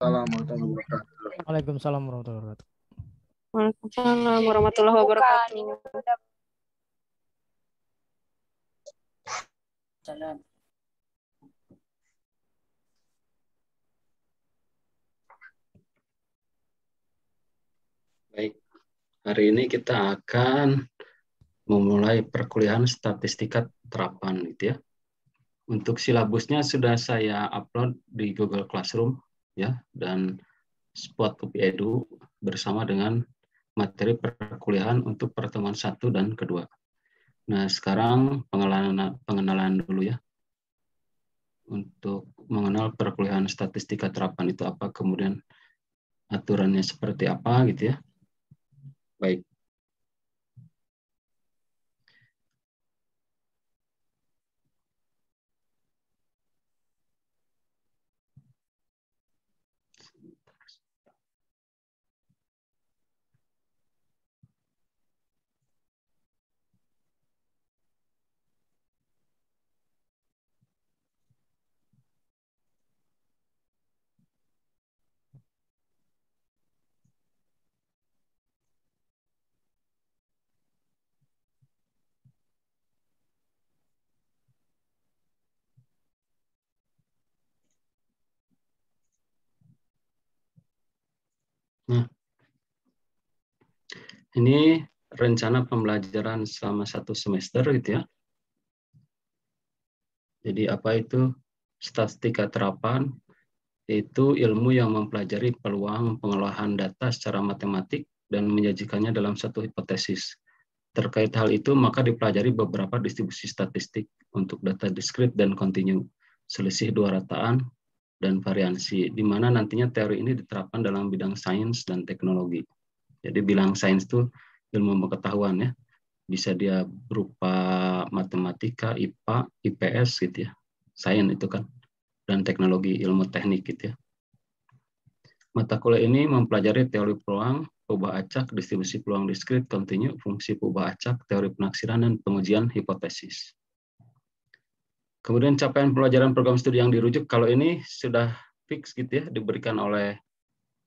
warahmatullahi wabarakatuh. Waalaikumsalam warahmatullahi wabarakatuh. Waalaikumsalam warahmatullahi wabarakatuh. Jalan. Baik, hari ini kita akan memulai perkuliahan statistika terapan gitu ya. Untuk silabusnya sudah saya upload di Google Classroom ya dan spot kopi Edu bersama dengan materi perkuliahan untuk pertemuan satu dan kedua. Nah, sekarang pengenalan, pengenalan dulu ya. Untuk mengenal perkuliahan statistika terapan itu apa, kemudian aturannya seperti apa gitu ya. Baik. Nah, ini rencana pembelajaran selama satu semester gitu ya. Jadi apa itu statistika terapan? Itu ilmu yang mempelajari peluang pengolahan data secara matematik dan menyajikannya dalam satu hipotesis. Terkait hal itu, maka dipelajari beberapa distribusi statistik untuk data diskrit dan kontinu, selisih dua rataan, dan variansi, di mana nantinya teori ini diterapkan dalam bidang sains dan teknologi. Jadi bilang sains itu ilmu pengetahuan ya, bisa dia berupa matematika, IPA, IPS gitu ya, sains itu kan, dan teknologi ilmu teknik gitu ya. Mata kuliah ini mempelajari teori peluang, ubah acak, distribusi peluang diskrit, kontinu, fungsi ubah acak, teori penaksiran, dan pengujian hipotesis. Kemudian capaian pelajaran program studi yang dirujuk kalau ini sudah fix gitu ya diberikan oleh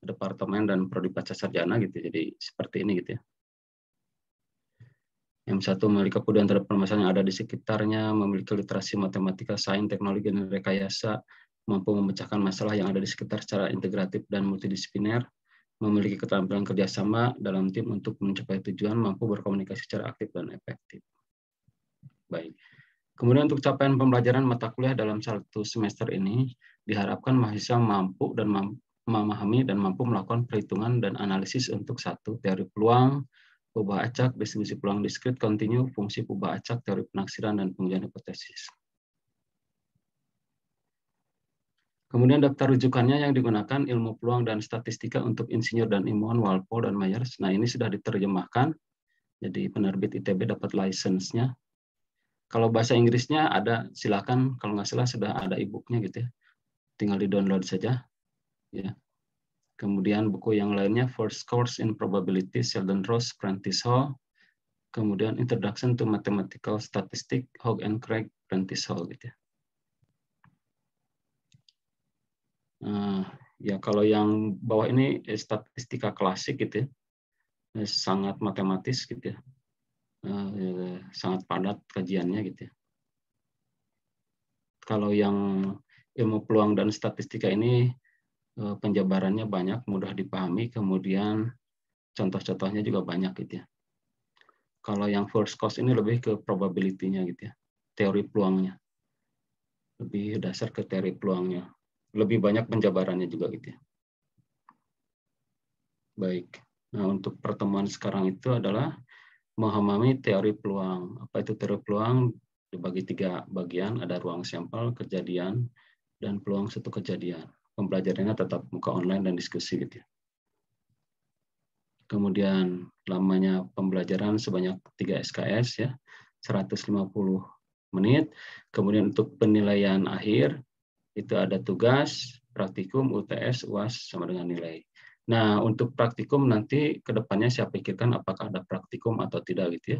departemen dan prodi sarjana gitu. Ya. Jadi seperti ini gitu ya. Yang satu memiliki kepedulian terhadap permasalahan yang ada di sekitarnya, memiliki literasi matematika, sains, teknologi, dan rekayasa, mampu memecahkan masalah yang ada di sekitar secara integratif dan multidisipliner, memiliki keterampilan kerjasama dalam tim untuk mencapai tujuan, mampu berkomunikasi secara aktif dan efektif. Baik. Kemudian untuk capaian pembelajaran mata kuliah dalam satu semester ini diharapkan mahasiswa mampu dan memahami dan mampu melakukan perhitungan dan analisis untuk satu teori peluang, ubah acak, distribusi peluang diskrit, kontinu, fungsi ubah acak, teori penaksiran, dan pengujian hipotesis. Kemudian daftar rujukannya yang digunakan ilmu peluang dan statistika untuk insinyur dan ilmuwan Walpole dan Myers. Nah ini sudah diterjemahkan, jadi penerbit ITB dapat lisensinya kalau bahasa Inggrisnya ada silakan kalau nggak salah sudah ada e gitu ya tinggal di download saja ya kemudian buku yang lainnya First Course in Probability Sheldon Rose Prentice Hall kemudian Introduction to Mathematical Statistics Hogg and Craig Prentice Hall gitu ya nah, ya kalau yang bawah ini eh, statistika klasik gitu ya eh, sangat matematis gitu ya Eh, ya, ya. sangat padat kajiannya gitu ya. Kalau yang ilmu peluang dan statistika ini eh, penjabarannya banyak, mudah dipahami, kemudian contoh-contohnya juga banyak gitu ya. Kalau yang first cost ini lebih ke probability-nya gitu ya, teori peluangnya. Lebih dasar ke teori peluangnya. Lebih banyak penjabarannya juga gitu ya. Baik. Nah, untuk pertemuan sekarang itu adalah memahami teori peluang. Apa itu teori peluang? Dibagi tiga bagian, ada ruang sampel, kejadian, dan peluang satu kejadian. Pembelajarannya tetap muka online dan diskusi gitu ya. Kemudian lamanya pembelajaran sebanyak 3 SKS ya, 150 menit. Kemudian untuk penilaian akhir itu ada tugas, praktikum, UTS, UAS sama dengan nilai. Nah, untuk praktikum nanti ke depannya saya pikirkan apakah ada praktikum atau tidak gitu ya.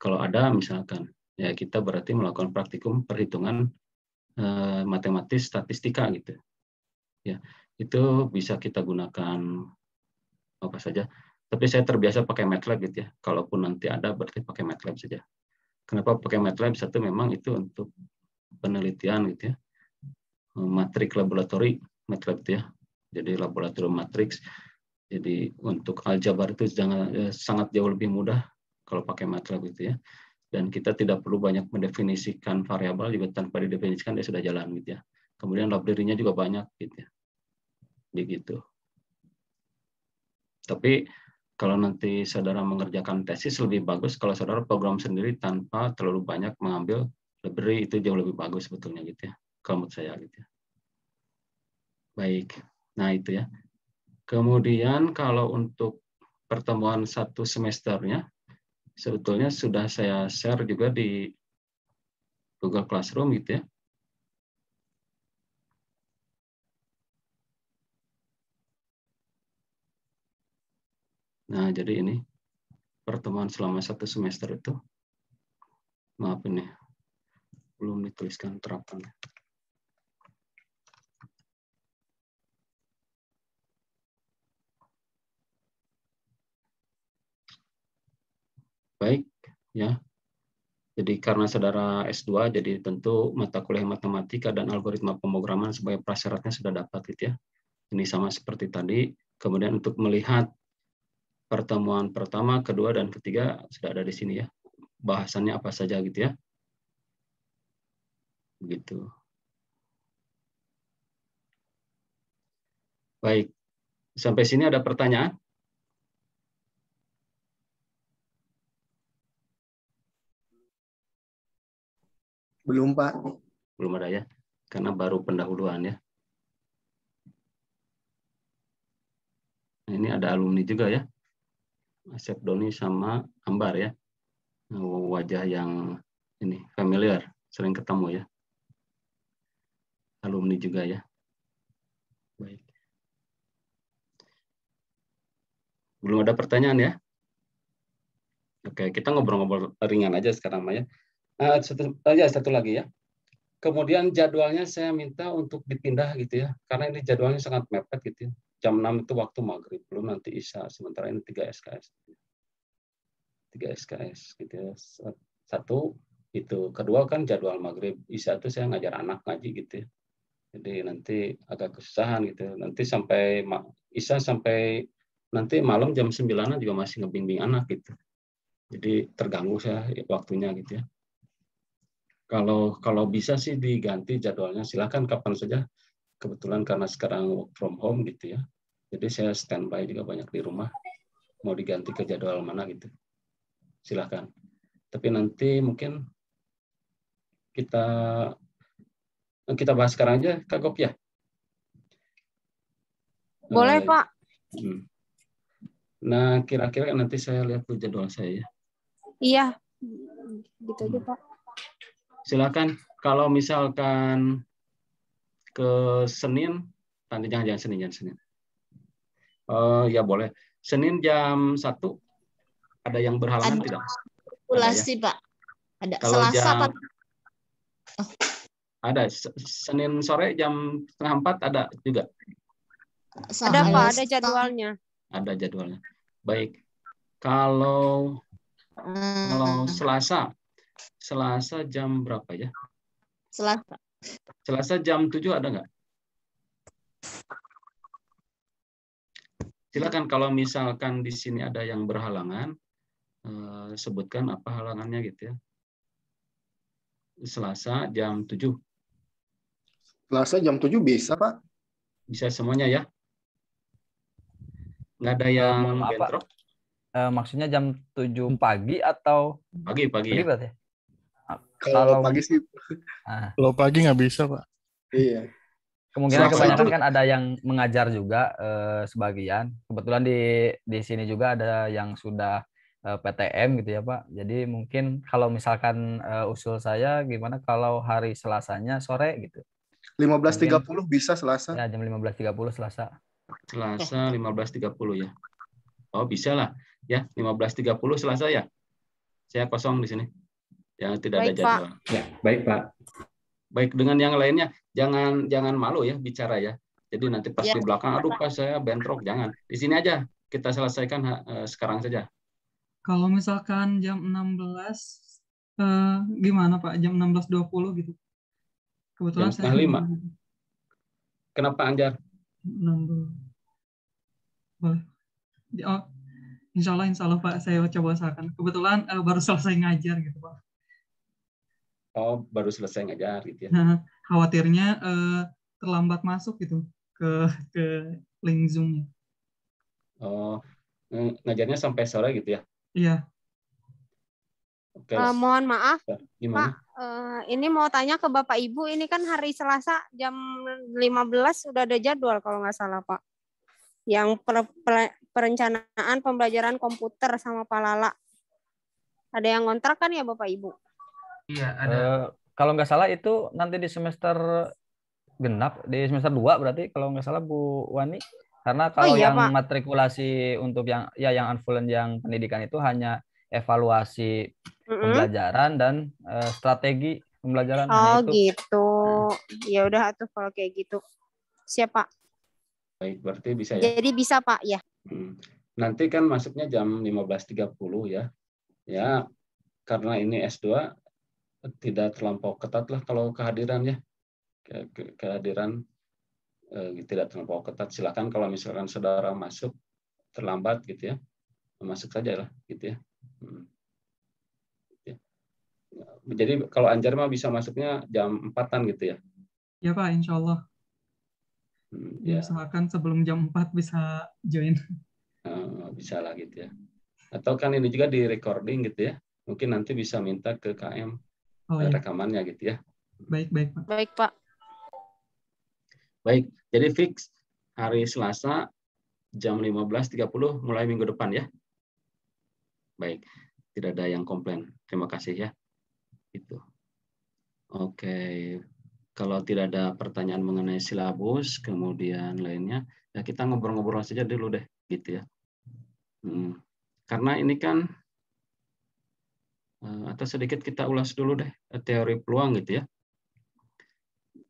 Kalau ada misalkan, ya kita berarti melakukan praktikum perhitungan eh, matematis statistika gitu. Ya, itu bisa kita gunakan apa saja. Tapi saya terbiasa pakai MATLAB gitu ya. Kalaupun nanti ada berarti pakai MATLAB saja. Kenapa pakai MATLAB? Satu memang itu untuk penelitian gitu ya. Matrik laboratori MATLAB gitu ya. Jadi laboratorium matrix. Jadi untuk aljabar itu jangan, eh, sangat jauh lebih mudah kalau pakai MATLAB gitu ya. Dan kita tidak perlu banyak mendefinisikan variabel juga tanpa didefinisikan dia sudah jalan gitu ya. Kemudian library juga banyak gitu ya. Begitu. Tapi kalau nanti saudara mengerjakan tesis lebih bagus kalau saudara program sendiri tanpa terlalu banyak mengambil library itu jauh lebih bagus sebetulnya gitu ya kalau menurut saya gitu ya. Baik. Nah, itu ya. Kemudian kalau untuk pertemuan satu semesternya, sebetulnya sudah saya share juga di Google Classroom gitu ya. Nah, jadi ini pertemuan selama satu semester itu. Maaf ini, belum dituliskan terapannya. baik ya. Jadi karena saudara S2 jadi tentu mata kuliah matematika dan algoritma pemrograman sebagai prasyaratnya sudah dapat gitu ya. Ini sama seperti tadi. Kemudian untuk melihat pertemuan pertama, kedua dan ketiga sudah ada di sini ya. Bahasannya apa saja gitu ya. Begitu. Baik. Sampai sini ada pertanyaan? Belum, Pak. Belum ada ya? Karena baru pendahuluan ya. Nah, ini ada alumni juga ya. Asep Doni sama Ambar ya. Wajah yang ini familiar, sering ketemu ya. Alumni juga ya. Baik. Belum ada pertanyaan ya? Oke, kita ngobrol-ngobrol ringan aja sekarang Maya. Eh, satu, eh, ya satu lagi ya. Kemudian jadwalnya saya minta untuk dipindah gitu ya, karena ini jadwalnya sangat mepet gitu ya. Jam 6 itu waktu maghrib, belum nanti isya. Sementara ini 3 SKS. 3 SKS gitu ya. Satu itu, kedua kan jadwal maghrib. Isya itu saya ngajar anak ngaji gitu ya. Jadi nanti agak kesusahan gitu. Nanti sampai isya sampai nanti malam jam 9 juga masih ngebimbing anak gitu. Jadi terganggu saya waktunya gitu ya kalau kalau bisa sih diganti jadwalnya silahkan kapan saja kebetulan karena sekarang work from home gitu ya jadi saya standby juga banyak di rumah mau diganti ke jadwal mana gitu Silahkan. tapi nanti mungkin kita kita bahas sekarang aja kak Gop ya boleh eh, pak hmm. nah kira-kira nanti saya lihat tuh jadwal saya ya iya gitu aja hmm. pak silakan kalau misalkan ke Senin, nanti jangan jangan Senin jangan Senin. Uh, ya boleh. Senin jam satu ada yang berhalangan ada. tidak? Kalkulasi, ya? Pak. Ada kalau Selasa jam, Pak. Oh. Ada Senin sore jam setengah empat ada juga. Ada Pak, ada jadwalnya. Ada jadwalnya. Baik. Kalau eh. kalau Selasa Selasa jam berapa ya? Selasa. Selasa jam 7 ada nggak? Silakan kalau misalkan di sini ada yang berhalangan, eh, sebutkan apa halangannya gitu ya. Selasa jam 7. Selasa jam 7 bisa, Pak? Bisa semuanya ya? Nggak ada yang eh, bentrok? Eh, maksudnya jam 7 pagi atau? Pagi, pagi, pagi ya kalau pagi sih ah. kalau pagi nggak bisa pak iya kemungkinan Selama kebanyakan itu... kan ada yang mengajar juga eh, sebagian kebetulan di di sini juga ada yang sudah eh, PTM gitu ya pak jadi mungkin kalau misalkan eh, usul saya gimana kalau hari Selasanya sore gitu 15.30 bisa Selasa ya jam 15.30 Selasa Selasa 15.30 ya oh bisa lah ya 15.30 Selasa ya saya kosong di sini ya tidak baik, ada jadwal. Pak. Ya, baik Pak. Baik dengan yang lainnya jangan jangan malu ya bicara ya. Jadi nanti pas ya, di belakang aduh pak saya bentrok jangan. Di sini aja kita selesaikan uh, sekarang saja. Kalau misalkan jam 16 belas uh, gimana Pak? Jam 16.20 gitu. Kebetulan jam saya lima. Kenapa Anjar? 16. Boleh. Oh, Insya Allah, insya Allah Pak, saya coba usahakan. Kebetulan uh, baru selesai ngajar gitu Pak oh baru selesai ngajar gitu ya nah, khawatirnya eh, terlambat masuk gitu ke ke link nya. oh ngajarnya sampai sore gitu ya iya Oke. Uh, mohon maaf Gimana? Pak uh, ini mau tanya ke Bapak Ibu ini kan hari Selasa jam 15 sudah ada jadwal kalau nggak salah Pak yang per, per, perencanaan pembelajaran komputer sama Pak Lala ada yang ngontrak kan ya Bapak Ibu Iya, ada. Uh, kalau nggak salah itu nanti di semester genap, di semester 2 berarti kalau nggak salah Bu Wani. Karena oh kalau oh, iya, yang Pak. matrikulasi untuk yang ya yang unfulen yang pendidikan itu hanya evaluasi mm -hmm. pembelajaran dan uh, strategi pembelajaran. Oh, itu. gitu. Hmm. Ya udah atuh kalau kayak gitu. Siap, Pak. Baik, berarti bisa ya. Jadi bisa, Pak, ya. Hmm. Nanti kan masuknya jam 15.30 ya. Ya, karena ini S2 tidak terlampau ketat lah kalau kehadiran ya kehadiran eh, tidak terlampau ketat silakan kalau misalkan saudara masuk terlambat gitu ya masuk saja lah gitu ya, hmm. gitu ya. jadi kalau anjar mah bisa masuknya jam empatan gitu ya ya pak insya Allah hmm, ya. ya silakan sebelum jam empat bisa join eh, bisa lah gitu ya atau kan ini juga di recording gitu ya mungkin nanti bisa minta ke KM oh, iya. rekamannya gitu ya. Baik, baik, Pak. Baik, Pak. Baik, jadi fix hari Selasa jam 15.30 mulai minggu depan ya. Baik, tidak ada yang komplain. Terima kasih ya. Itu. Oke. Kalau tidak ada pertanyaan mengenai silabus, kemudian lainnya, ya kita ngobrol-ngobrol saja dulu deh, gitu ya. Hmm. Karena ini kan Eh, atau sedikit kita ulas dulu deh eh, teori peluang gitu ya.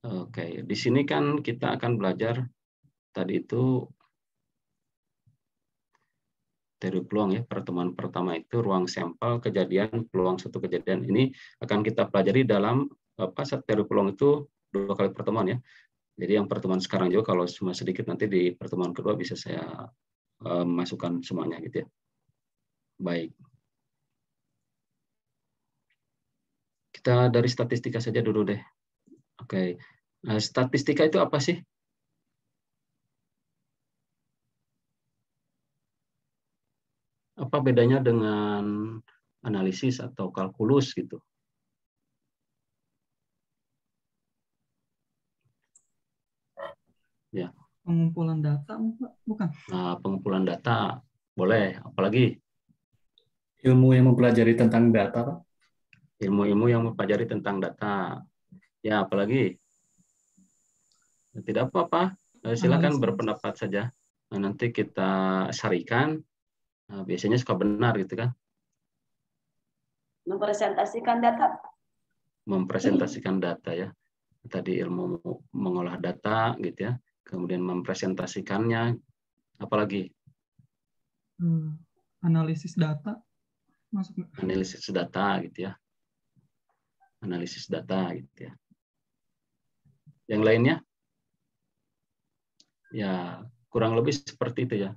Oke, di sini kan kita akan belajar tadi itu teori peluang ya pertemuan pertama itu ruang sampel kejadian peluang satu kejadian ini akan kita pelajari dalam apa teori peluang itu dua kali pertemuan ya jadi yang pertemuan sekarang juga kalau cuma sedikit nanti di pertemuan kedua bisa saya eh, masukkan semuanya gitu ya baik Kita dari statistika saja dulu deh. Oke, nah, statistika itu apa sih? Apa bedanya dengan analisis atau kalkulus gitu? Ya. Pengumpulan data bukan? Nah, pengumpulan data boleh, apalagi ilmu yang mempelajari tentang data, Pak ilmu-ilmu yang mempelajari tentang data. Ya, apalagi ya, tidak apa-apa. Eh, silakan berpendapat saja. Nah, nanti kita sarikan. Nah, biasanya suka benar gitu kan. Mempresentasikan data. Mempresentasikan data ya. Tadi ilmu mengolah data gitu ya. Kemudian mempresentasikannya. Apalagi? Hmm, analisis data. Masuk. Analisis data gitu ya analisis data gitu ya. Yang lainnya ya kurang lebih seperti itu ya.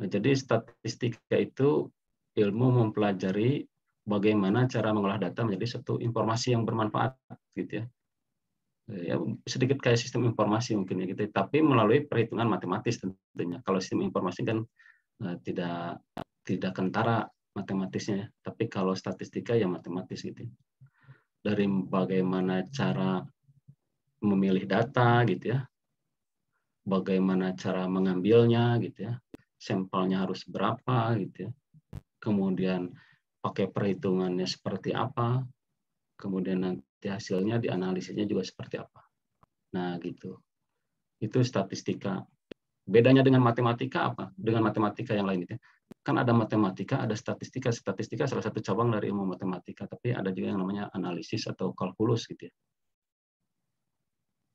Nah, jadi statistika itu ilmu mempelajari bagaimana cara mengolah data menjadi satu informasi yang bermanfaat gitu ya. Eh, ya, sedikit kayak sistem informasi mungkin ya gitu, tapi melalui perhitungan matematis tentunya. Kalau sistem informasi kan eh, tidak tidak kentara matematisnya, ya, tapi kalau statistika ya matematis gitu. Ya dari bagaimana cara memilih data gitu ya, bagaimana cara mengambilnya gitu ya, sampelnya harus berapa gitu ya, kemudian pakai perhitungannya seperti apa, kemudian nanti hasilnya dianalisisnya juga seperti apa. Nah gitu, itu statistika. Bedanya dengan matematika apa? Dengan matematika yang lain gitu ya kan ada matematika, ada statistika. Statistika salah satu cabang dari ilmu matematika, tapi ada juga yang namanya analisis atau kalkulus gitu ya.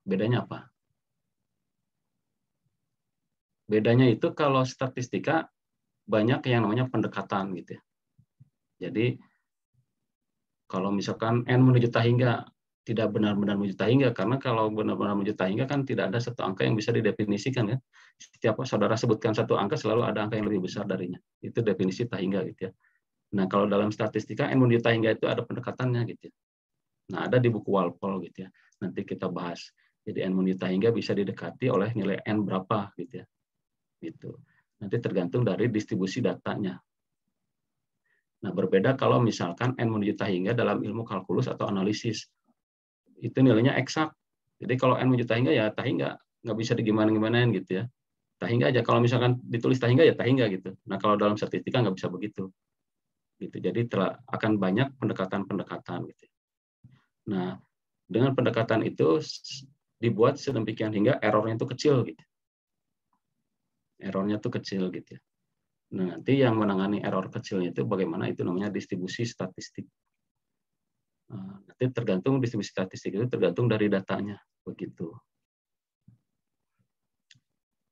Bedanya apa? Bedanya itu kalau statistika banyak yang namanya pendekatan gitu ya. Jadi kalau misalkan n menuju tak hingga tidak benar-benar hingga karena kalau benar-benar hingga kan tidak ada satu angka yang bisa didefinisikan kan. Setiap saudara sebutkan satu angka selalu ada angka yang lebih besar darinya. Itu definisi tahingga gitu ya. Nah, kalau dalam statistika n ilmu tahingga itu ada pendekatannya gitu ya. Nah, ada di buku Walpole gitu ya. Nanti kita bahas. Jadi n ilmu tahingga bisa didekati oleh nilai n berapa gitu ya. Gitu. Nanti tergantung dari distribusi datanya. Nah, berbeda kalau misalkan n menuju tahingga dalam ilmu kalkulus atau analisis itu nilainya eksak. Jadi kalau n menuju tahingga ya tahingga, nggak bisa digimana-gimanain gitu ya. Tahingga aja. Kalau misalkan ditulis tahingga ya tahingga gitu. Nah kalau dalam statistika nggak bisa begitu. Gitu. Jadi telah, akan banyak pendekatan-pendekatan gitu. Ya. Nah dengan pendekatan itu dibuat sedemikian hingga errornya itu kecil gitu. Errornya itu kecil gitu ya. Nah, nanti yang menangani error kecilnya itu bagaimana itu namanya distribusi statistik Nah, nanti tergantung distribusi statistik itu tergantung dari datanya begitu.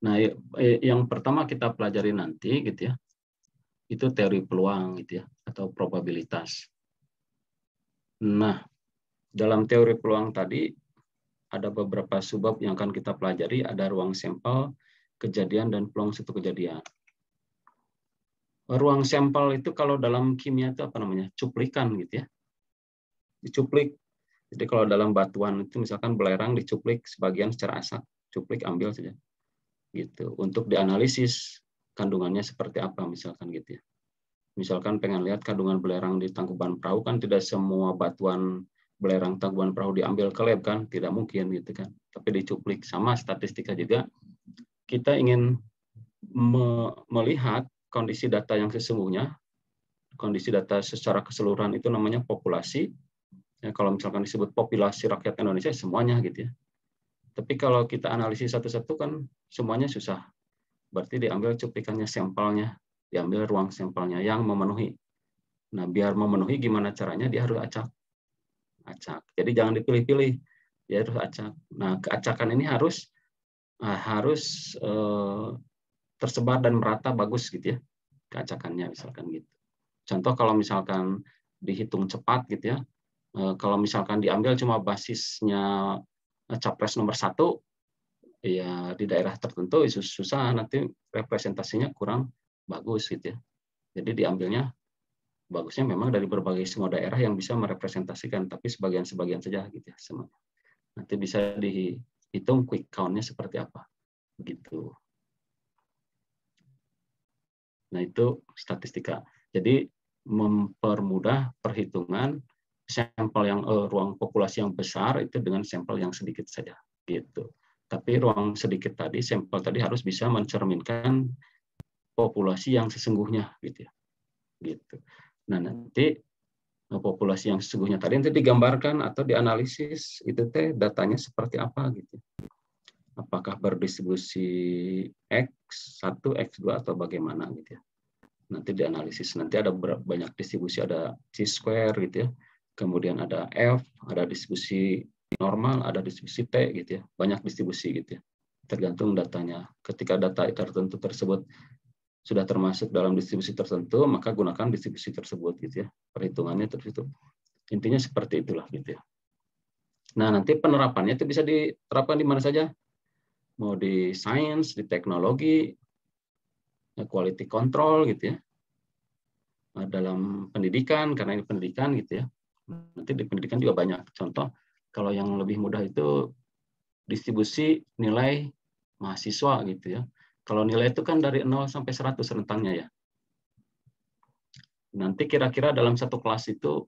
Nah, ya, ya, yang pertama kita pelajari nanti gitu ya. Itu teori peluang gitu ya atau probabilitas. Nah, dalam teori peluang tadi ada beberapa subbab yang akan kita pelajari, ada ruang sampel, kejadian dan peluang suatu kejadian. Ruang sampel itu kalau dalam kimia itu apa namanya? cuplikan gitu ya dicuplik. Jadi kalau dalam batuan itu misalkan belerang dicuplik sebagian secara asal, cuplik ambil saja. Gitu. Untuk dianalisis kandungannya seperti apa misalkan gitu ya. Misalkan pengen lihat kandungan belerang di tangkuban perahu kan tidak semua batuan belerang tangkuban perahu diambil ke lab kan, tidak mungkin gitu kan. Tapi dicuplik sama statistika juga. Kita ingin me melihat kondisi data yang sesungguhnya, kondisi data secara keseluruhan itu namanya populasi Ya, kalau misalkan disebut populasi rakyat Indonesia ya semuanya gitu ya. Tapi kalau kita analisis satu-satu kan semuanya susah. Berarti diambil cuplikannya sampelnya, diambil ruang sampelnya yang memenuhi. Nah, biar memenuhi gimana caranya dia harus acak. Acak. Jadi jangan dipilih-pilih, dia harus acak. Nah, keacakan ini harus eh, harus eh, tersebar dan merata bagus gitu ya. Keacakannya misalkan gitu. Contoh kalau misalkan dihitung cepat gitu ya, Eh, kalau misalkan diambil cuma basisnya eh, capres nomor satu, ya di daerah tertentu susah nanti representasinya kurang bagus gitu ya. Jadi diambilnya bagusnya memang dari berbagai semua daerah yang bisa merepresentasikan, tapi sebagian-sebagian saja gitu ya semuanya. Nanti bisa dihitung quick count-nya seperti apa. gitu. Nah, itu statistika. Jadi mempermudah perhitungan sampel yang uh, ruang populasi yang besar itu dengan sampel yang sedikit saja gitu. Tapi ruang sedikit tadi sampel tadi harus bisa mencerminkan populasi yang sesungguhnya gitu ya. Gitu. Nah, nanti eh, populasi yang sesungguhnya tadi nanti digambarkan atau dianalisis itu teh datanya seperti apa gitu. Apakah berdistribusi X1, X2 atau bagaimana gitu ya. Nanti dianalisis. Nanti ada banyak distribusi ada C square gitu ya kemudian ada F, ada distribusi normal, ada distribusi T, gitu ya, banyak distribusi gitu ya, tergantung datanya. Ketika data tertentu tersebut sudah termasuk dalam distribusi tertentu, maka gunakan distribusi tersebut gitu ya, perhitungannya tertutup. Intinya seperti itulah gitu ya. Nah nanti penerapannya itu bisa diterapkan di mana saja, mau di sains, di teknologi, ya, quality control gitu ya, dalam pendidikan karena ini pendidikan gitu ya Nanti di pendidikan juga banyak contoh. Kalau yang lebih mudah itu distribusi nilai mahasiswa gitu ya. Kalau nilai itu kan dari 0 sampai 100 rentangnya ya. Nanti kira-kira dalam satu kelas itu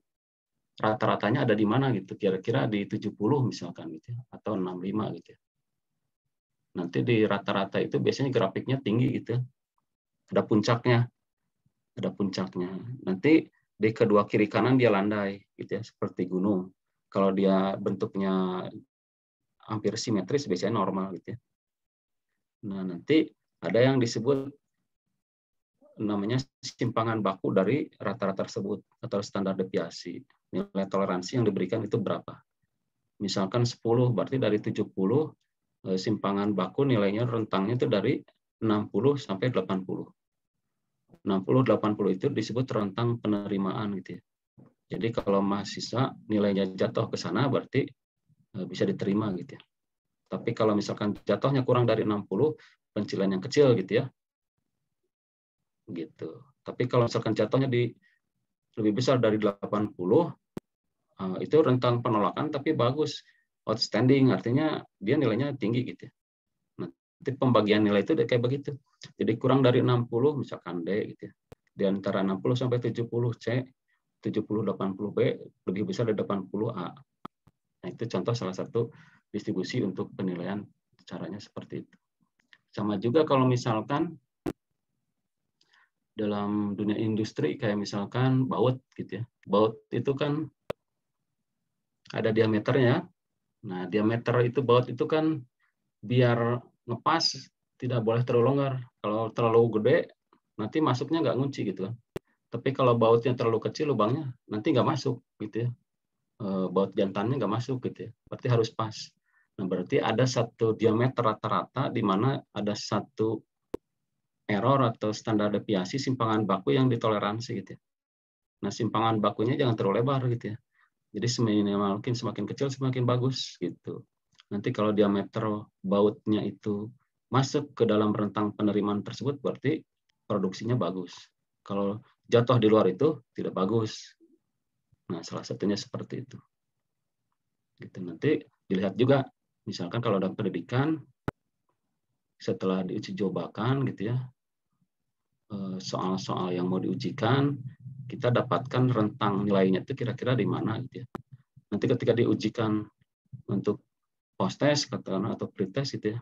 rata-ratanya ada di mana gitu. Kira-kira di 70 misalkan gitu ya, atau 65 gitu ya. Nanti di rata-rata itu biasanya grafiknya tinggi gitu. Ya. Ada puncaknya. Ada puncaknya. Nanti di kedua kiri kanan dia landai gitu ya seperti gunung kalau dia bentuknya hampir simetris biasanya normal gitu ya nah nanti ada yang disebut namanya simpangan baku dari rata-rata tersebut atau standar deviasi nilai toleransi yang diberikan itu berapa misalkan 10 berarti dari 70 eh, simpangan baku nilainya rentangnya itu dari 60 sampai 80 60-80 itu disebut rentang penerimaan gitu ya. Jadi kalau mahasiswa nilainya jatuh ke sana berarti e, bisa diterima gitu ya. Tapi kalau misalkan jatuhnya kurang dari 60, pencilan yang kecil gitu ya. Gitu. Tapi kalau misalkan jatuhnya di lebih besar dari 80, e, itu rentang penolakan tapi bagus, outstanding, artinya dia nilainya tinggi gitu ya. Jadi pembagian nilai itu kayak begitu. Jadi kurang dari 60 misalkan D gitu ya. Di antara 60 sampai 70 C, 70 80 B, lebih besar dari 80 A. Nah, itu contoh salah satu distribusi untuk penilaian caranya seperti itu. Sama juga kalau misalkan dalam dunia industri kayak misalkan baut gitu ya. Baut itu kan ada diameternya. Nah, diameter itu baut itu kan biar ngepas tidak boleh terlalu longgar kalau terlalu gede nanti masuknya nggak ngunci gitu kan tapi kalau bautnya terlalu kecil lubangnya nanti nggak masuk gitu ya eh, baut jantannya nggak masuk gitu ya berarti harus pas nah berarti ada satu diameter rata-rata di mana ada satu error atau standar deviasi simpangan baku yang ditoleransi gitu ya nah simpangan bakunya jangan terlalu lebar gitu ya jadi semakin mungkin semakin kecil semakin bagus gitu Nanti kalau diameter bautnya itu masuk ke dalam rentang penerimaan tersebut berarti produksinya bagus. Kalau jatuh di luar itu tidak bagus. Nah, salah satunya seperti itu. Gitu. Nanti dilihat juga, misalkan kalau dalam pendidikan, setelah diuji cobakan gitu ya, eh, soal-soal yang mau diujikan, kita dapatkan rentang nilainya itu kira-kira di mana gitu ya. Nanti ketika diujikan untuk post test katakanlah atau pre test gitu ya.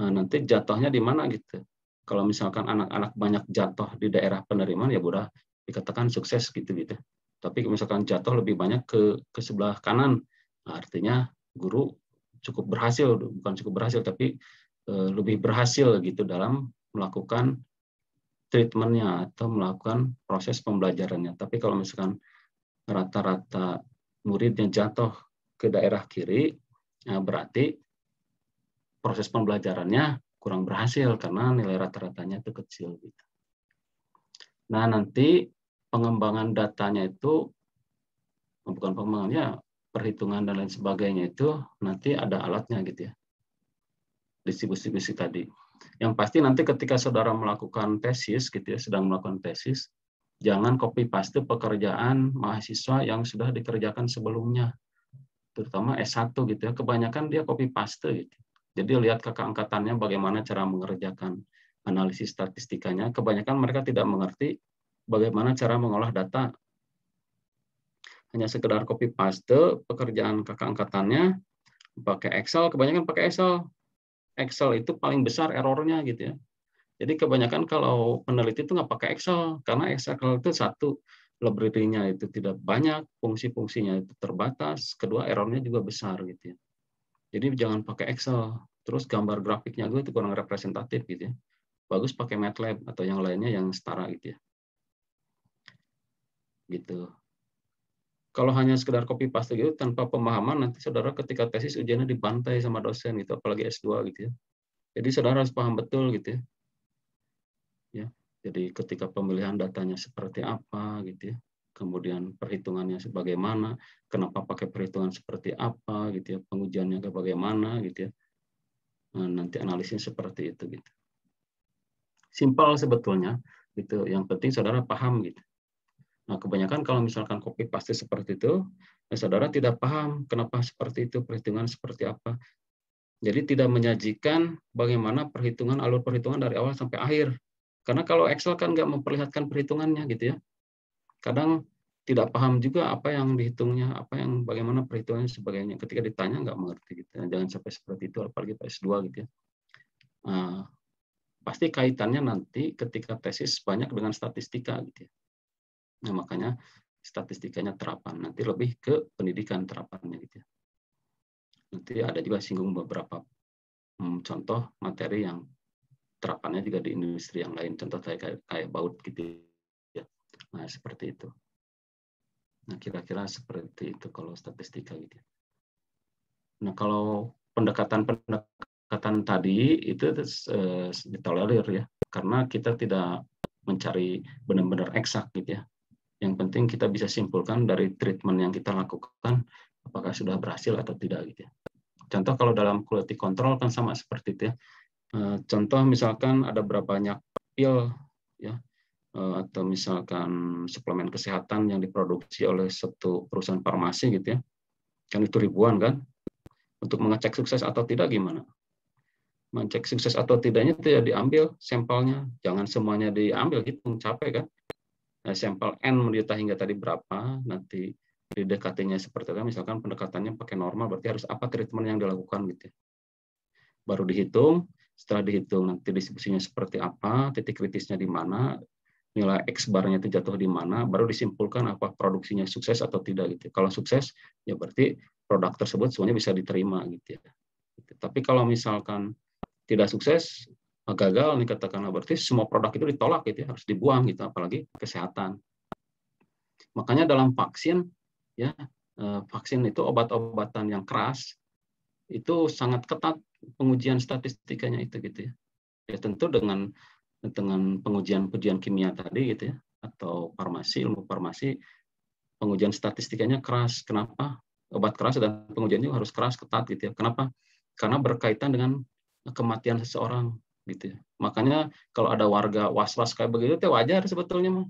Nah, nanti jatuhnya di mana gitu. Kalau misalkan anak-anak banyak jatuh di daerah penerimaan ya sudah dikatakan sukses gitu gitu. Tapi misalkan jatuh lebih banyak ke ke sebelah kanan, nah, artinya guru cukup berhasil bukan cukup berhasil tapi e, lebih berhasil gitu dalam melakukan treatmentnya atau melakukan proses pembelajarannya. Tapi kalau misalkan rata-rata muridnya jatuh ke daerah kiri, Nah, berarti proses pembelajarannya kurang berhasil karena nilai rata-ratanya itu kecil gitu. Nah, nanti pengembangan datanya itu bukan pengembangannya, perhitungan dan lain sebagainya itu nanti ada alatnya gitu ya. Distribusi-distribusi tadi. Yang pasti nanti ketika saudara melakukan tesis gitu ya, sedang melakukan tesis, jangan copy paste pekerjaan mahasiswa yang sudah dikerjakan sebelumnya terutama S1 gitu ya, kebanyakan dia copy paste gitu. Jadi lihat kakak angkatannya bagaimana cara mengerjakan analisis statistikanya, kebanyakan mereka tidak mengerti bagaimana cara mengolah data. Hanya sekedar copy paste pekerjaan kakak angkatannya pakai Excel, kebanyakan pakai Excel. Excel itu paling besar errornya gitu ya. Jadi kebanyakan kalau peneliti itu nggak pakai Excel karena Excel itu satu library-nya itu tidak banyak, fungsi-fungsinya itu terbatas, kedua errornya juga besar gitu ya. Jadi jangan pakai Excel, terus gambar grafiknya gue itu kurang representatif gitu ya. Bagus pakai MATLAB atau yang lainnya yang setara gitu ya. Gitu. Kalau hanya sekedar copy paste gitu tanpa pemahaman nanti saudara ketika tesis ujiannya dibantai sama dosen gitu apalagi S2 gitu ya. Jadi saudara harus paham betul gitu ya. Ya, jadi ketika pemilihan datanya seperti apa gitu ya, kemudian perhitungannya sebagaimana, kenapa pakai perhitungan seperti apa gitu ya, pengujiannya ke bagaimana gitu ya. Nah, nanti analisis seperti itu gitu. Simpel sebetulnya gitu. Yang penting saudara paham gitu. Nah, kebanyakan kalau misalkan copy paste seperti itu, nah saudara tidak paham kenapa seperti itu, perhitungan seperti apa. Jadi tidak menyajikan bagaimana perhitungan alur perhitungan dari awal sampai akhir karena kalau Excel kan nggak memperlihatkan perhitungannya gitu ya. Kadang tidak paham juga apa yang dihitungnya, apa yang bagaimana perhitungannya sebagainya. Ketika ditanya nggak mengerti gitu. Ya. Jangan sampai seperti itu apalagi S2 gitu ya. Nah, pasti kaitannya nanti ketika tesis banyak dengan statistika gitu ya. Nah, makanya statistikanya terapan. Nanti lebih ke pendidikan terapannya gitu ya. Nanti ada juga singgung beberapa hmm, contoh materi yang terapannya juga di industri yang lain contoh kayak kayak baut gitu ya nah seperti itu nah kira-kira seperti itu kalau statistika gitu ya. nah kalau pendekatan pendekatan tadi itu uh, ditolerir ya karena kita tidak mencari benar-benar eksak gitu ya yang penting kita bisa simpulkan dari treatment yang kita lakukan apakah sudah berhasil atau tidak gitu ya contoh kalau dalam quality control kan sama seperti itu ya Eh, contoh misalkan ada berapa banyak pil ya eh, atau misalkan suplemen kesehatan yang diproduksi oleh satu perusahaan farmasi gitu ya kan itu ribuan kan untuk mengecek sukses atau tidak gimana mengecek sukses atau tidaknya tidak ya diambil sampelnya jangan semuanya diambil hitung capek kan nah, sampel n menderita hingga tadi berapa nanti didekatinya seperti apa misalkan pendekatannya pakai normal berarti harus apa treatment yang dilakukan gitu ya. baru dihitung setelah dihitung nanti distribusinya seperti apa, titik kritisnya di mana, nilai X barnya itu jatuh di mana, baru disimpulkan apa produksinya sukses atau tidak gitu. Kalau sukses, ya berarti produk tersebut semuanya bisa diterima gitu ya. Gitu. Tapi kalau misalkan tidak sukses, ah, gagal nih katakanlah berarti semua produk itu ditolak gitu ya, harus dibuang gitu apalagi kesehatan. Makanya dalam vaksin ya eh, vaksin itu obat-obatan yang keras itu sangat ketat pengujian statistikanya itu gitu ya. Ya tentu dengan dengan pengujian-pengujian kimia tadi gitu ya atau farmasi ilmu farmasi pengujian statistikanya keras. Kenapa? Obat keras dan pengujiannya harus keras ketat gitu ya. Kenapa? Karena berkaitan dengan kematian seseorang gitu ya. Makanya kalau ada warga was-was kayak begitu itu wajar sebetulnya mah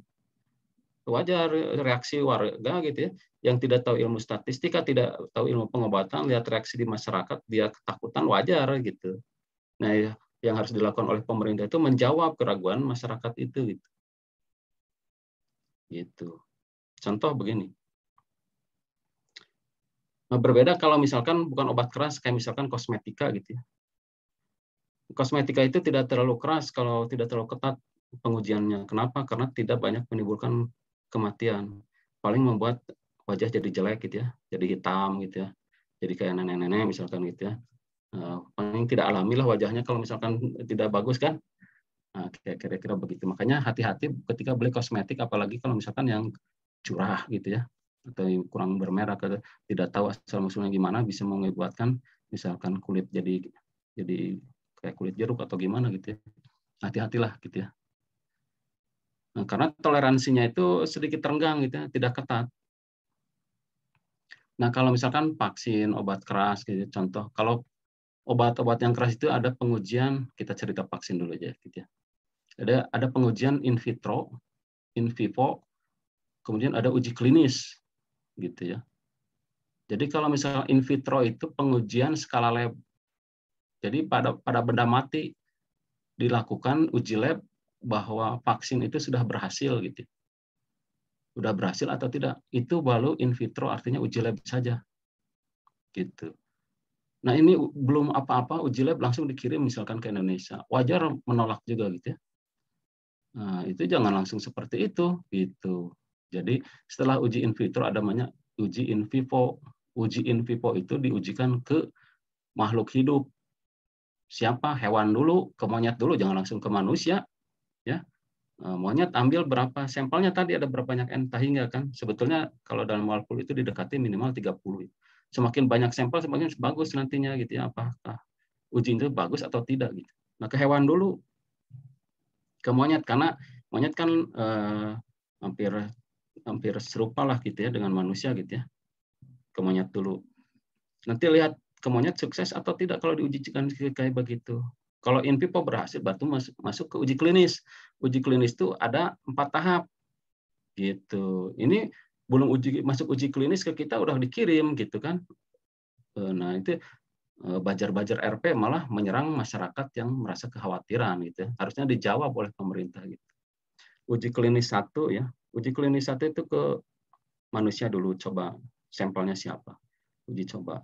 wajar reaksi warga gitu ya yang tidak tahu ilmu statistika tidak tahu ilmu pengobatan lihat reaksi di masyarakat dia ketakutan wajar gitu nah ya, yang harus dilakukan oleh pemerintah itu menjawab keraguan masyarakat itu gitu gitu contoh begini nah, berbeda kalau misalkan bukan obat keras kayak misalkan kosmetika gitu ya kosmetika itu tidak terlalu keras kalau tidak terlalu ketat pengujiannya kenapa karena tidak banyak menimbulkan kematian. Paling membuat wajah jadi jelek gitu ya, jadi hitam gitu ya, jadi kayak nenek-nenek misalkan gitu ya. uh, paling tidak alami lah wajahnya kalau misalkan tidak bagus kan. Nah, kira-kira begitu. Makanya hati-hati ketika beli kosmetik, apalagi kalau misalkan yang curah gitu ya, atau yang kurang bermerah atau tidak tahu asal musuhnya gimana, bisa mengakibatkan misalkan kulit jadi jadi kayak kulit jeruk atau gimana gitu ya. Hati-hatilah gitu ya. Nah, karena toleransinya itu sedikit renggang gitu, ya, tidak ketat. Nah, kalau misalkan vaksin, obat keras gitu contoh, kalau obat-obat yang keras itu ada pengujian, kita cerita vaksin dulu aja gitu ya. Ada ada pengujian in vitro, in vivo, kemudian ada uji klinis gitu ya. Jadi kalau misalnya in vitro itu pengujian skala lab. Jadi pada pada benda mati dilakukan uji lab bahwa vaksin itu sudah berhasil gitu. Sudah berhasil atau tidak? Itu baru in vitro artinya uji lab saja. Gitu. Nah, ini belum apa-apa uji lab langsung dikirim misalkan ke Indonesia. Wajar menolak juga gitu ya. Nah, itu jangan langsung seperti itu gitu. Jadi, setelah uji in vitro ada banyak uji in vivo. Uji in vivo itu diujikan ke makhluk hidup siapa hewan dulu ke monyet dulu jangan langsung ke manusia ya eh, maunya ambil berapa sampelnya tadi ada berapa banyak n tahingga kan sebetulnya kalau dalam molekul itu didekati minimal 30 semakin banyak sampel semakin bagus nantinya gitu ya apakah uji itu bagus atau tidak gitu nah ke hewan dulu ke monyet karena monyet kan eh, hampir hampir serupa lah gitu ya dengan manusia gitu ya ke monyet dulu nanti lihat ke monyet sukses atau tidak kalau diuji kayak begitu kalau in vivo berhasil, batu masuk, masuk ke uji klinis. Uji klinis itu ada empat tahap. Gitu. Ini belum uji masuk uji klinis ke kita udah dikirim gitu kan. E, nah, itu e, bajar-bajar RP malah menyerang masyarakat yang merasa kekhawatiran gitu. Ya. Harusnya dijawab oleh pemerintah gitu. Uji klinis satu ya. Uji klinis satu itu ke manusia dulu coba sampelnya siapa. Uji coba.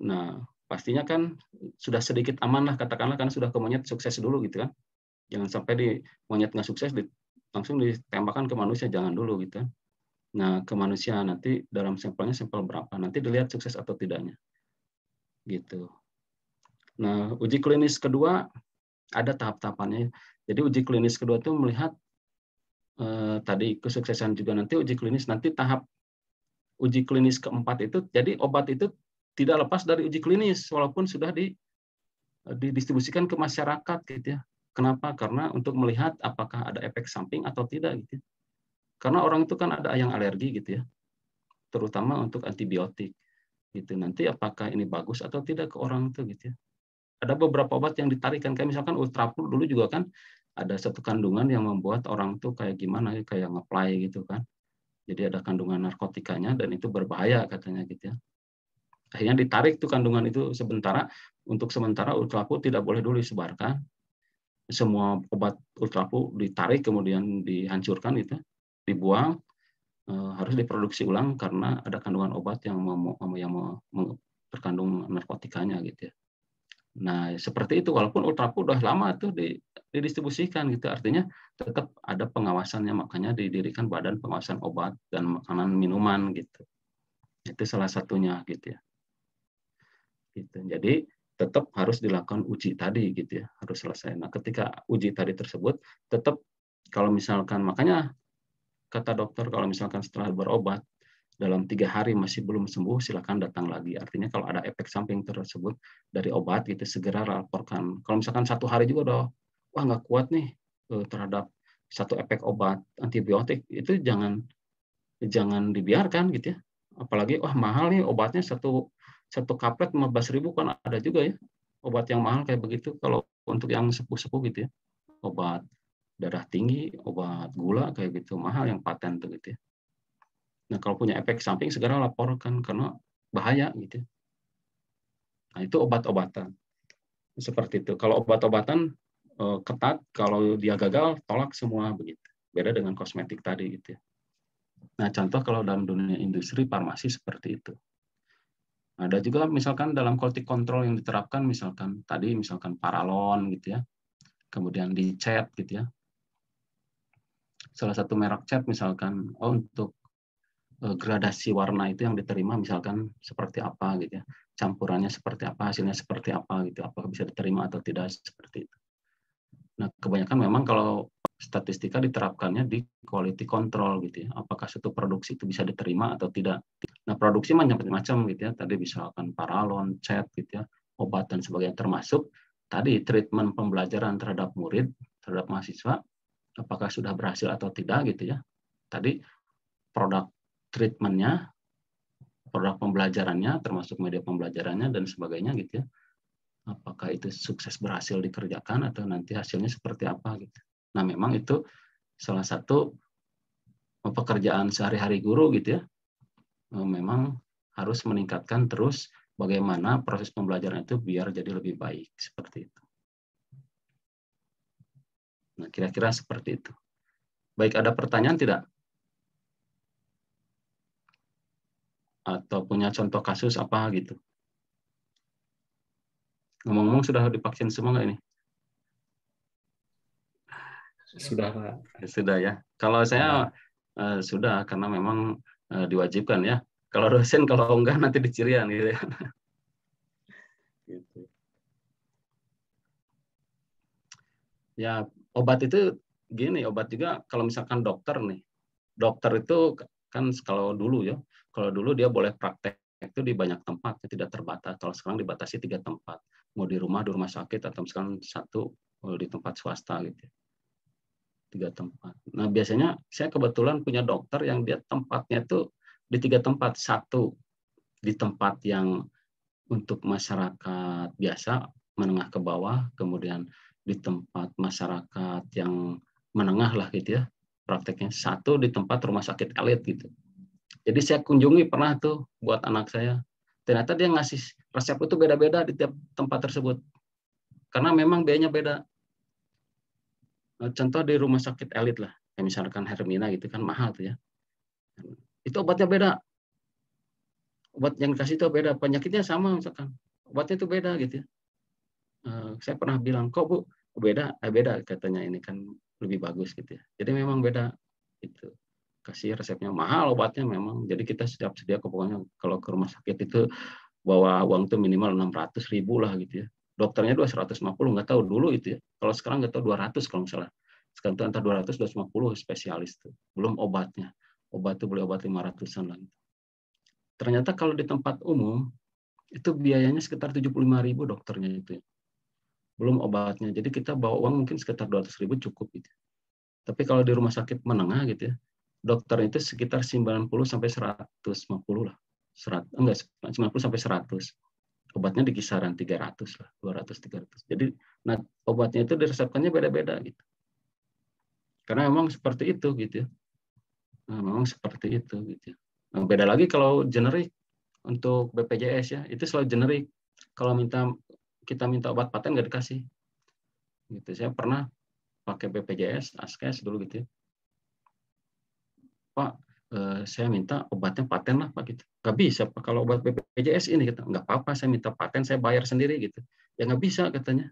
Nah, pastinya kan sudah sedikit aman lah katakanlah karena sudah ke monyet sukses dulu gitu kan jangan sampai di monyet nggak sukses di, langsung ditembakkan ke manusia jangan dulu gitu kan nah ke manusia nanti dalam sampelnya sampel berapa nanti dilihat sukses atau tidaknya gitu nah uji klinis kedua ada tahap-tahapannya jadi uji klinis kedua itu melihat eh, tadi kesuksesan juga nanti uji klinis nanti tahap uji klinis keempat itu jadi obat itu tidak lepas dari uji klinis walaupun sudah di, eh, didistribusikan ke masyarakat gitu ya. Kenapa? Karena untuk melihat apakah ada efek samping atau tidak gitu. Ya. Karena orang itu kan ada yang alergi gitu ya. Terutama untuk antibiotik gitu. Nanti apakah ini bagus atau tidak ke orang itu gitu ya. Ada beberapa obat yang ditarikan kayak misalkan Ultrapul dulu juga kan ada satu kandungan yang membuat orang itu kayak gimana ya, kayak ngeplay gitu kan. Jadi ada kandungan narkotikanya dan itu berbahaya katanya gitu ya akhirnya ditarik tuh kandungan itu sebentar untuk sementara ultrapu tidak boleh dulu disebarkan semua obat ultrapu ditarik kemudian dihancurkan itu dibuang e, harus diproduksi ulang karena ada kandungan obat yang mem, yang mem, terkandung narkotikanya gitu ya nah seperti itu walaupun ultrapu sudah lama tuh didistribusikan gitu artinya tetap ada pengawasannya makanya didirikan badan pengawasan obat dan makanan minuman gitu itu salah satunya gitu ya gitu jadi tetap harus dilakukan uji tadi gitu ya harus selesai nah ketika uji tadi tersebut tetap kalau misalkan makanya kata dokter kalau misalkan setelah berobat dalam tiga hari masih belum sembuh silakan datang lagi artinya kalau ada efek samping tersebut dari obat itu segera laporkan kalau misalkan satu hari juga udah wah nggak kuat nih eh, terhadap satu efek obat antibiotik itu jangan jangan dibiarkan gitu ya apalagi wah mahal nih obatnya satu satu kaplet 15 ribu kan ada juga ya obat yang mahal kayak begitu kalau untuk yang sepuh-sepuh gitu ya obat darah tinggi obat gula kayak gitu mahal yang paten tuh gitu ya nah kalau punya efek samping segera laporkan karena bahaya gitu ya. nah itu obat-obatan seperti itu kalau obat-obatan eh, ketat kalau dia gagal tolak semua begitu beda dengan kosmetik tadi gitu ya nah contoh kalau dalam dunia industri farmasi seperti itu ada juga misalkan dalam quality control yang diterapkan misalkan tadi misalkan paralon gitu ya. Kemudian di chat gitu ya. Salah satu merek chat misalkan oh untuk eh, gradasi warna itu yang diterima misalkan seperti apa gitu ya. Campurannya seperti apa, hasilnya seperti apa gitu. Apakah bisa diterima atau tidak seperti itu. Nah, kebanyakan memang kalau statistika diterapkannya di quality control gitu ya. Apakah satu produksi itu bisa diterima atau tidak. Nah, produksi macam-macam gitu ya. Tadi misalkan paralon, cat gitu ya, obat dan sebagainya termasuk tadi treatment pembelajaran terhadap murid, terhadap mahasiswa apakah sudah berhasil atau tidak gitu ya. Tadi produk treatmentnya, produk pembelajarannya termasuk media pembelajarannya dan sebagainya gitu ya. Apakah itu sukses berhasil dikerjakan atau nanti hasilnya seperti apa gitu Nah, memang itu salah satu eh, pekerjaan sehari-hari guru gitu ya. Eh, memang harus meningkatkan terus bagaimana proses pembelajaran itu biar jadi lebih baik seperti itu. Nah, kira-kira seperti itu. Baik, ada pertanyaan tidak? Atau punya contoh kasus apa gitu? Ngomong-ngomong sudah divaksin semua nggak ini? Sudah Pak. Sudah ya. Kalau saya uh, sudah karena memang uh, diwajibkan ya. Kalau dosen kalau enggak nanti dicirian gitu ya. Gitu. Ya, obat itu gini, obat juga kalau misalkan dokter nih. Dokter itu kan kalau dulu ya, kalau dulu dia boleh praktek itu di banyak tempat, ya, tidak terbatas. Kalau sekarang dibatasi tiga tempat, mau di rumah, di rumah sakit, atau misalkan satu di tempat swasta gitu tiga tempat. Nah biasanya saya kebetulan punya dokter yang dia tempatnya itu di tiga tempat. Satu di tempat yang untuk masyarakat biasa menengah ke bawah, kemudian di tempat masyarakat yang menengah lah gitu ya prakteknya. Satu di tempat rumah sakit elit gitu. Jadi saya kunjungi pernah tuh buat anak saya. Ternyata dia ngasih resep itu beda-beda di tiap tempat tersebut. Karena memang biayanya beda. Eh, contoh di rumah sakit elit lah, kayak misalkan Hermina gitu kan mahal tuh ya. Itu obatnya beda. Obat yang dikasih itu beda, penyakitnya sama misalkan. Obatnya itu beda gitu ya. Eh, saya pernah bilang, kok bu, beda, eh, beda katanya ini kan lebih bagus gitu ya. Jadi memang beda itu kasih resepnya mahal obatnya memang jadi kita setiap sedia pokoknya kalau ke rumah sakit itu bawa uang tuh minimal enam ratus ribu lah gitu ya dokternya 250 nggak tahu dulu itu ya kalau sekarang nggak tahu 200 kalau misalnya sekarang itu antara 200 250 spesialis tuh belum obatnya obat itu beli obat 500an lagi ternyata kalau di tempat umum itu biayanya sekitar 75 ribu dokternya itu ya. belum obatnya jadi kita bawa uang mungkin sekitar 200 ribu cukup itu tapi kalau di rumah sakit menengah gitu ya dokter itu sekitar 90 sampai 150 lah 100 enggak 90 sampai 100 obatnya di kisaran 300 lah, 200 300. Jadi nah obatnya itu diresepkannya beda-beda gitu. Karena memang seperti itu gitu. Ya. Nah, memang seperti itu gitu. Ya. Nah, beda lagi kalau generik untuk BPJS ya, itu selalu generik. Kalau minta kita minta obat paten nggak dikasih. Gitu. Saya pernah pakai BPJS, ASKES dulu gitu ya. Pak, Eh, saya minta obatnya paten lah pak gitu nggak bisa pak kalau obat BPJS ini kita nggak apa-apa saya minta paten saya bayar sendiri gitu ya nggak bisa katanya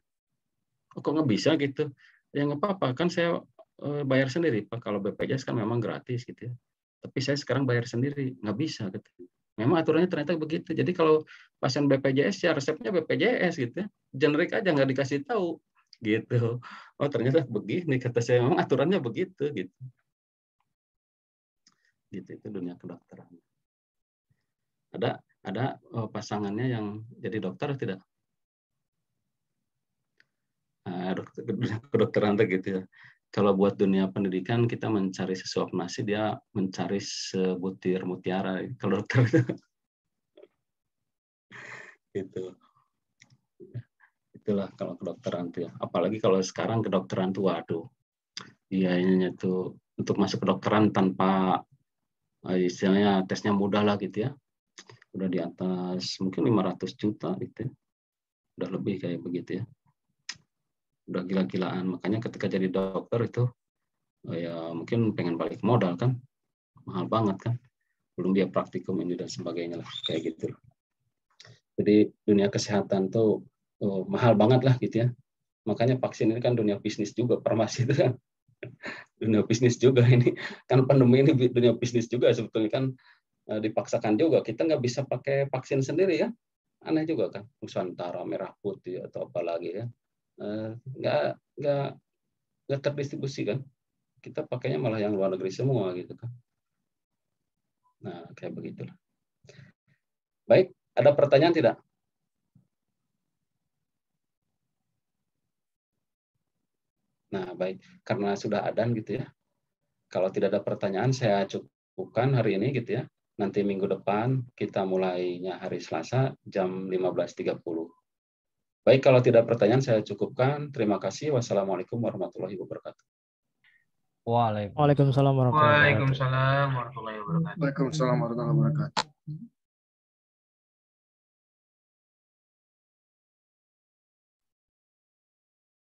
oh, kok nggak bisa gitu ya nggak apa-apa kan saya eh, bayar sendiri pak kalau BPJS kan memang gratis gitu ya tapi saya sekarang bayar sendiri nggak bisa gitu memang aturannya ternyata begitu jadi kalau pasien BPJS ya resepnya BPJS gitu ya generik aja nggak dikasih tahu gitu oh ternyata begini kata saya memang aturannya begitu gitu gitu itu dunia kedokteran ada ada oh, pasangannya yang jadi dokter tidak nah, dokter, kedokteran gitu ya kalau buat dunia pendidikan kita mencari sesuap nasi dia mencari sebutir mutiara kalau dokter itu gitu itulah kalau kedokteran tuh ya apalagi kalau sekarang kedokteran tuh waduh biayanya tuh untuk masuk kedokteran tanpa Ah, istilahnya tesnya mudah lah gitu ya udah di atas mungkin 500 juta gitu ya. udah lebih kayak begitu ya udah gila-gilaan makanya ketika jadi dokter itu oh ya mungkin pengen balik modal kan mahal banget kan belum dia praktikum ini dan sebagainya lah kayak gitu jadi dunia kesehatan tuh oh, mahal banget lah gitu ya makanya vaksin ini kan dunia bisnis juga farmasi itu kan dunia bisnis juga ini kan pandemi ini dunia bisnis juga sebetulnya kan eh, dipaksakan juga kita nggak bisa pakai vaksin sendiri ya aneh juga kan Nusantara merah putih atau apa lagi ya eh, nggak nggak nggak terdistribusi kan kita pakainya malah yang luar negeri semua gitu kan nah kayak begitulah baik ada pertanyaan tidak Nah, baik. Karena sudah adan gitu ya. Kalau tidak ada pertanyaan, saya cukupkan hari ini gitu ya. Nanti minggu depan kita mulainya hari Selasa jam 15.30. Baik, kalau tidak pertanyaan saya cukupkan. Terima kasih. Wassalamualaikum warahmatullahi wabarakatuh. Waalaikumsalam warahmatullahi wabarakatuh. Waalaikumsalam warahmatullahi wabarakatuh. Waalaikumsalam warahmatullahi wabarakatuh.